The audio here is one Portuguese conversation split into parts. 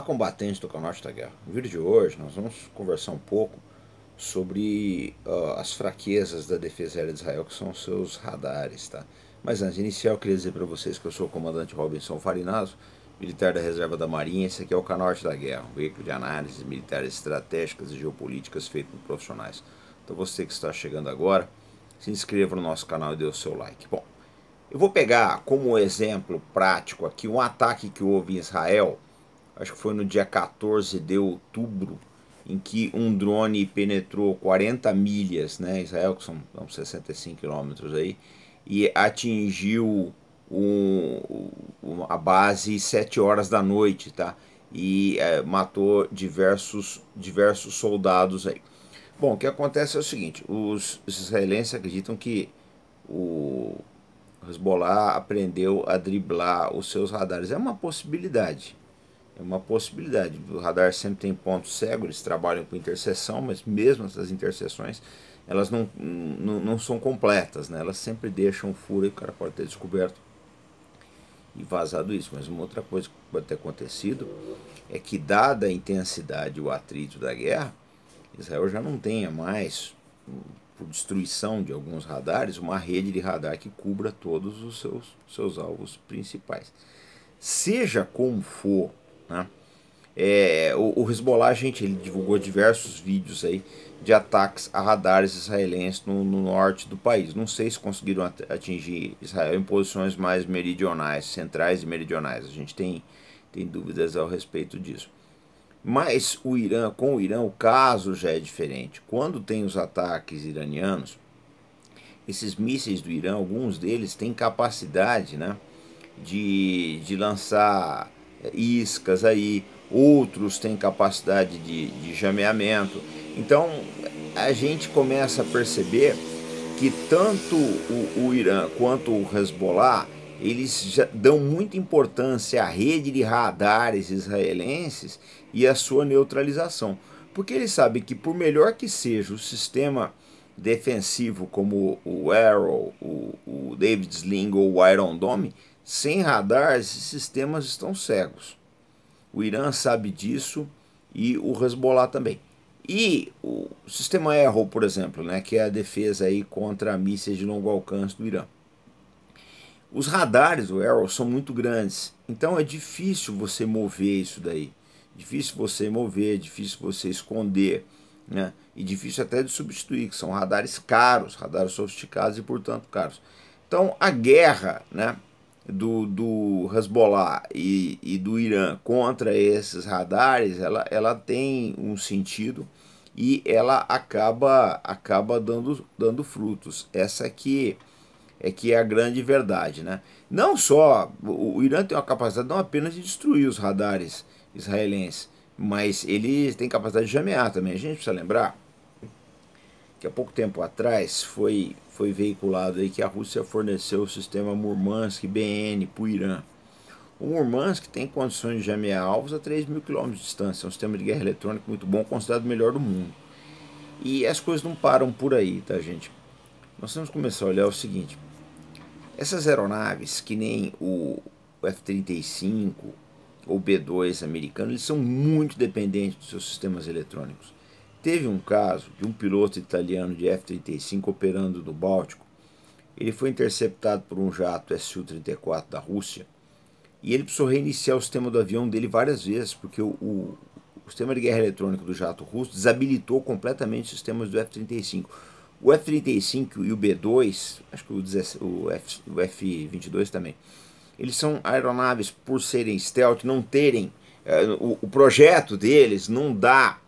Olá, combatentes do canal da Guerra. No vídeo de hoje nós vamos conversar um pouco sobre uh, as fraquezas da defesa aérea de Israel, que são seus radares, tá? Mas antes de iniciar, eu queria dizer para vocês que eu sou o comandante Robinson Farinaso, militar da Reserva da Marinha, esse aqui é o canal da Guerra, um veículo de análises militares estratégicas e geopolíticas feito por profissionais. Então você que está chegando agora, se inscreva no nosso canal e dê o seu like. Bom, eu vou pegar como exemplo prático aqui um ataque que houve em Israel acho que foi no dia 14 de outubro, em que um drone penetrou 40 milhas, né, Israel, que são, são 65 quilômetros aí, e atingiu um, um, a base 7 horas da noite, tá? E é, matou diversos, diversos soldados aí. Bom, o que acontece é o seguinte, os, os israelenses acreditam que o Hezbollah aprendeu a driblar os seus radares. É uma possibilidade, é uma possibilidade. O radar sempre tem pontos cegos, eles trabalham com interseção, mas mesmo essas interseções elas não, não, não são completas, né? elas sempre deixam um furo e o cara pode ter descoberto e vazado isso. Mas uma outra coisa que pode ter acontecido é que, dada a intensidade e o atrito da guerra, Israel já não tenha mais, por destruição de alguns radares, uma rede de radar que cubra todos os seus, seus alvos principais. Seja como for né? É, o, o Hezbollah, gente, ele divulgou diversos vídeos aí de ataques a radares israelenses no, no, norte do país. Não sei se conseguiram atingir Israel em posições mais meridionais, centrais e meridionais. A gente tem, tem dúvidas ao respeito disso. Mas o Irã, com o Irã, o caso já é diferente. Quando tem os ataques iranianos, esses mísseis do Irã, alguns deles têm capacidade né, de, de lançar iscas aí, outros têm capacidade de, de jameamento. Então a gente começa a perceber que tanto o, o Irã quanto o Hezbollah eles dão muita importância à rede de radares israelenses e à sua neutralização, porque eles sabem que por melhor que seja o sistema defensivo como o Arrow, o, o David Sling ou o Iron Dome, sem radar, esses sistemas estão cegos. O Irã sabe disso e o Hezbollah também. E o sistema Arrow, por exemplo, né, que é a defesa aí contra mísseis de longo alcance do Irã. Os radares do Arrow são muito grandes, então é difícil você mover isso daí. Difícil você mover, difícil você esconder, né? E difícil até de substituir, que são radares caros, radares sofisticados e portanto caros. Então a guerra, né, do, do Hezbollah e, e do Irã contra esses radares, ela, ela tem um sentido e ela acaba, acaba dando, dando frutos. Essa aqui é, é que é a grande verdade. Né? Não só o Irã tem a capacidade não apenas de destruir os radares israelenses, mas ele tem capacidade de jamear também. A gente precisa lembrar que há pouco tempo atrás foi foi veiculado aí que a Rússia forneceu o sistema Murmansk BN para o Irã. O Murmansk tem condições de jamear alvos a 3 mil quilômetros de distância. É um sistema de guerra eletrônica muito bom, considerado o melhor do mundo. E as coisas não param por aí, tá, gente? Nós temos que começar a olhar o seguinte: essas aeronaves, que nem o F-35 ou B-2 americano, eles são muito dependentes dos seus sistemas eletrônicos. Teve um caso de um piloto italiano de F-35 operando no Báltico. Ele foi interceptado por um jato Su-34 da Rússia e ele precisou reiniciar o sistema do avião dele várias vezes, porque o, o, o sistema de guerra eletrônica do jato russo desabilitou completamente os sistemas do F-35. O F-35 e o B-2, acho que o, o F-22 também, eles são aeronaves por serem stealth, não terem, é, o, o projeto deles não dá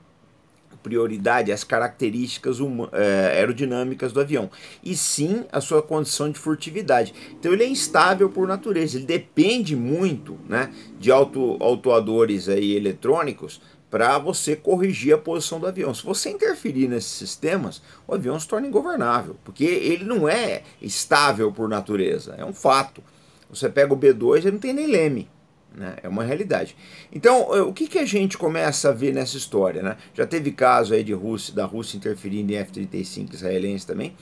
prioridade às características é, aerodinâmicas do avião, e sim a sua condição de furtividade. Então ele é instável por natureza, ele depende muito né, de auto, autuadores aí, eletrônicos para você corrigir a posição do avião. Se você interferir nesses sistemas, o avião se torna ingovernável, porque ele não é estável por natureza, é um fato. Você pega o B2, ele não tem nem leme. Né? É uma realidade. Então, eh, o que, que a gente começa a ver nessa história? Né? Já teve caso aí de Rússia, da Rússia interferindo em F-35 israelense também.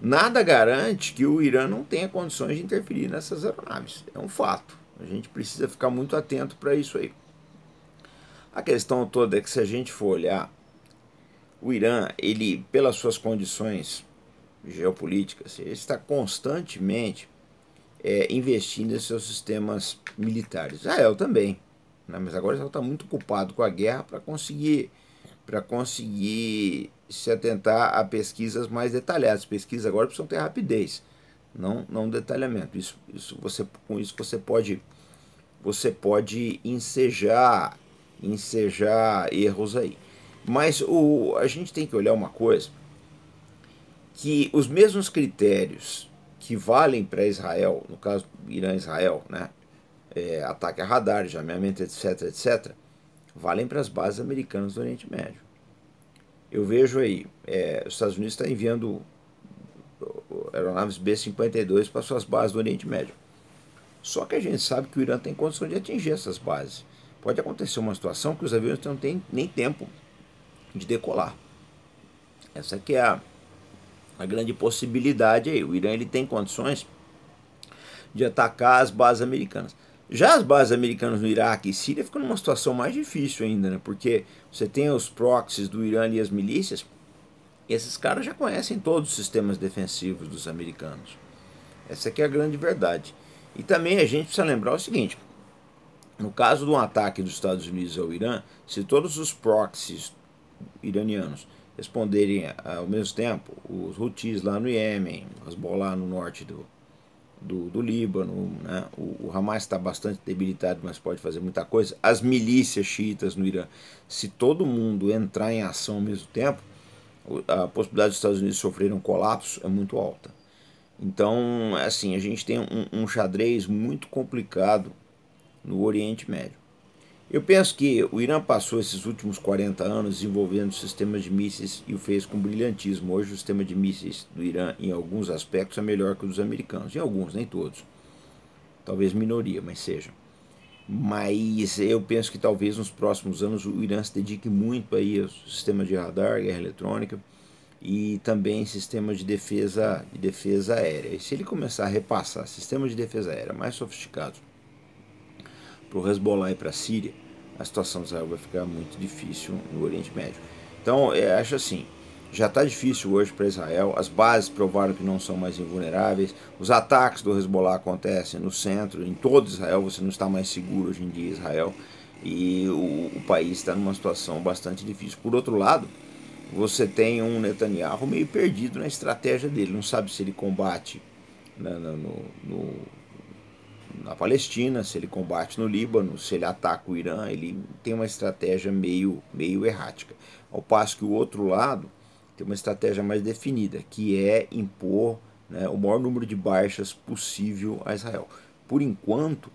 Nada garante que o Irã não tenha condições de interferir nessas aeronaves. É um fato. A gente precisa ficar muito atento para isso aí. A questão toda é que se a gente for olhar, o Irã, ele, pelas suas condições geopolíticas, ele está constantemente é, investir seus sistemas militares. Israel ah, também, né? mas agora Israel está muito ocupado com a guerra para conseguir para conseguir se atentar a pesquisas mais detalhadas. Pesquisas agora precisam ter rapidez, não não detalhamento. Isso, isso você com isso você pode você pode ensejar ensejar erros aí. Mas o, a gente tem que olhar uma coisa que os mesmos critérios que valem para Israel, no caso Irã-Israel, né? É, ataque a radar, jameamento, etc, etc, valem para as bases americanas do Oriente Médio. Eu vejo aí, é, os Estados Unidos está enviando aeronaves B-52 para suas bases do Oriente Médio. Só que a gente sabe que o Irã tem condição de atingir essas bases. Pode acontecer uma situação que os aviões não têm nem tempo de decolar. Essa aqui é a a grande possibilidade aí. O Irã ele tem condições de atacar as bases americanas. Já as bases americanas no Iraque e Síria ficam numa situação mais difícil ainda, né? Porque você tem os proxies do Irã e as milícias, e esses caras já conhecem todos os sistemas defensivos dos americanos. Essa aqui é, é a grande verdade. E também a gente precisa lembrar o seguinte: no caso de um ataque dos Estados Unidos ao Irã, se todos os proxies iranianos responderem ao mesmo tempo os Houthis lá no Iêmen, as bolá no norte do, do, do Líbano, né? o, o Hamas está bastante debilitado, mas pode fazer muita coisa, as milícias xiitas no Irã, se todo mundo entrar em ação ao mesmo tempo, a possibilidade dos Estados Unidos sofrerem um colapso é muito alta. Então, assim, a gente tem um, um xadrez muito complicado no Oriente Médio. Eu penso que o Irã passou esses últimos 40 anos desenvolvendo sistemas de mísseis e o fez com brilhantismo. Hoje o sistema de mísseis do Irã, em alguns aspectos, é melhor que o dos americanos. Em alguns, nem todos. Talvez minoria, mas seja. Mas eu penso que talvez nos próximos anos o Irã se dedique muito aí ao sistema de radar, guerra eletrônica e também sistema de defesa, de defesa aérea. E se ele começar a repassar sistemas de defesa aérea mais sofisticados para o Hezbollah e para a Síria, a situação de Israel vai ficar muito difícil no Oriente Médio. Então, é, acho assim, já está difícil hoje para Israel, as bases provaram que não são mais invulneráveis, os ataques do Hezbollah acontecem no centro, em todo Israel, você não está mais seguro hoje em dia Israel, e o, o país está numa situação bastante difícil. Por outro lado, você tem um Netanyahu meio perdido na estratégia dele, não sabe se ele combate né, no, no na Palestina, se ele combate no Líbano, se ele ataca o Irã, ele tem uma estratégia meio, meio errática. Ao passo que o outro lado tem uma estratégia mais definida, que é impor né, o maior número de baixas possível a Israel. Por enquanto,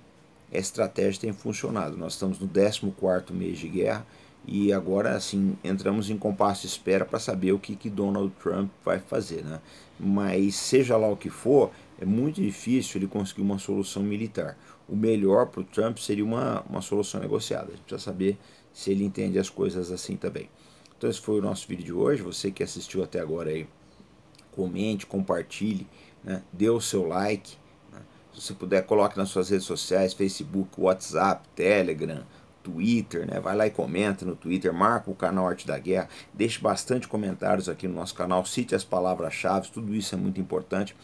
a estratégia tem funcionado. Nós estamos no 14 mês de guerra e agora, assim, entramos em compasso de espera para saber o que, que Donald Trump vai fazer, né? Mas seja lá o que for, é muito difícil ele conseguir uma solução militar. O melhor para o Trump seria uma, uma solução negociada. A gente precisa saber se ele entende as coisas assim também. Então esse foi o nosso vídeo de hoje. Você que assistiu até agora aí, comente, compartilhe, né? dê o seu like. Né? Se você puder, coloque nas suas redes sociais, Facebook, WhatsApp, Telegram, Twitter, né? Vai lá e comenta no Twitter, marca o canal Arte da Guerra, deixe bastante comentários aqui no nosso canal, cite as palavras-chave, tudo isso é muito importante.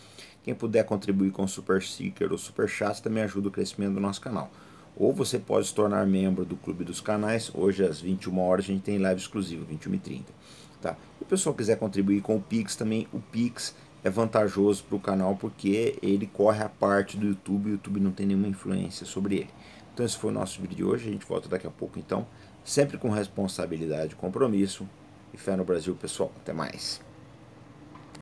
Quem puder contribuir com o Super Seeker ou Super Chat também ajuda o crescimento do nosso canal. Ou você pode se tornar membro do Clube dos Canais. Hoje às 21 horas a gente tem live exclusiva, 21h30. Tá? Se o pessoal quiser contribuir com o Pix também, o Pix é vantajoso para o canal porque ele corre a parte do YouTube e o YouTube não tem nenhuma influência sobre ele. Então esse foi o nosso vídeo de hoje, a gente volta daqui a pouco então, sempre com responsabilidade, compromisso e fé no Brasil, pessoal. Até mais.